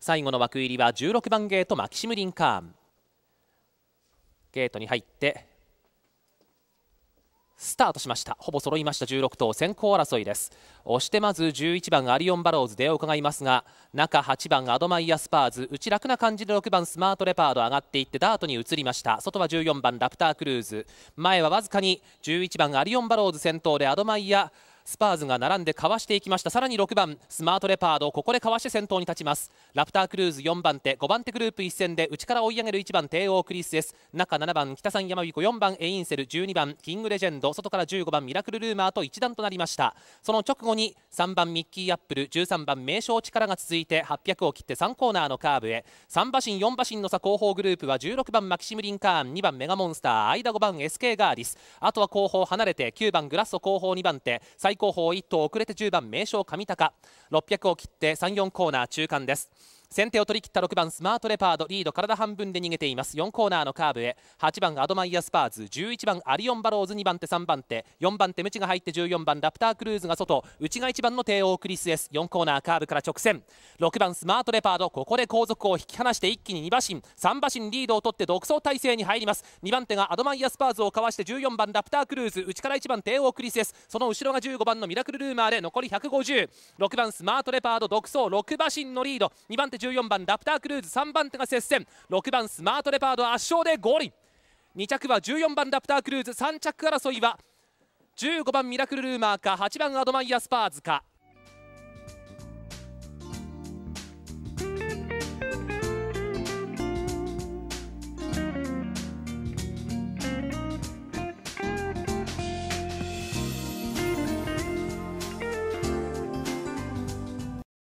最後の枠入りは16番ゲートマキシムリン・カーンゲートに入ってスタートしましたほぼ揃いました16頭先行争いです押してまず11番アリオンバローズ出伺いますが中8番アドマイアスパーズ内楽な感じで6番スマートレパード上がっていってダートに移りました外は14番ラプタークルーズ前はわずかに11番アリオンバローズ先頭でアドマイアスパーズが並んでかわしていきましたさらに6番スマートレパードここでかわして先頭に立ちますラプタークルーズ4番手5番手グループ一戦で内から追い上げる1番帝王クリスです中7番北山山彦4番エインセル12番キングレジェンド外から15番ミラクルルーマーと一段となりましたその直後に3番ミッキーアップル13番名勝力が続いて800を切って3コーナーのカーブへ3馬身4馬身の差後方グループは16番マキシムリン・カーン2番メガモンスター間5番 SK ガーディスあとは後方離れて9番グラッソ後方2番手最候補1頭遅れて10番名将上高600を切って34コーナー中間です先手を取り切った6番スマートレパードリード体半分で逃げています4コーナーのカーブへ8番アドマイヤスパーズ11番アリオンバローズ2番手3番手4番手ムチが入って14番ラプタークルーズが外内が1番の帝王クリスエス4コーナーカーブから直線6番スマートレパードここで後続を引き離して一気に2馬身3馬身リードを取って独走体制に入ります2番手がアドマイヤスパーズをかわして14番ラプタークルーズ内から1番帝王クリスエスその後ろが15番のミラクルルーマーで残り1506番スマートレパード独走6馬身のリード2番手14番ラプタークルーズ3番手が接戦6番スマートレパード圧勝で5ル2着は14番ラプタークルーズ3着争いは15番ミラクルルーマーか8番アドマイヤスパーズか